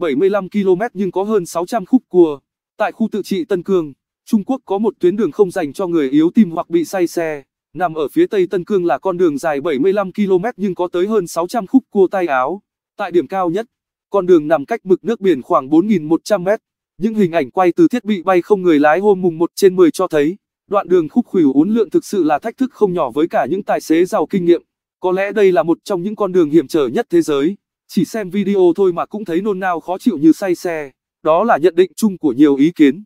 75 km nhưng có hơn 600 khúc cua. Tại khu tự trị Tân Cương, Trung Quốc có một tuyến đường không dành cho người yếu tim hoặc bị say xe. Nằm ở phía tây Tân Cương là con đường dài 75 km nhưng có tới hơn 600 khúc cua tay áo. Tại điểm cao nhất, con đường nằm cách mực nước biển khoảng 4.100 m. Những hình ảnh quay từ thiết bị bay không người lái hôm mùng 1 trên 10 cho thấy, đoạn đường khúc khuỷu uốn lượn thực sự là thách thức không nhỏ với cả những tài xế giàu kinh nghiệm. Có lẽ đây là một trong những con đường hiểm trở nhất thế giới. Chỉ xem video thôi mà cũng thấy nôn nao khó chịu như say xe. Đó là nhận định chung của nhiều ý kiến.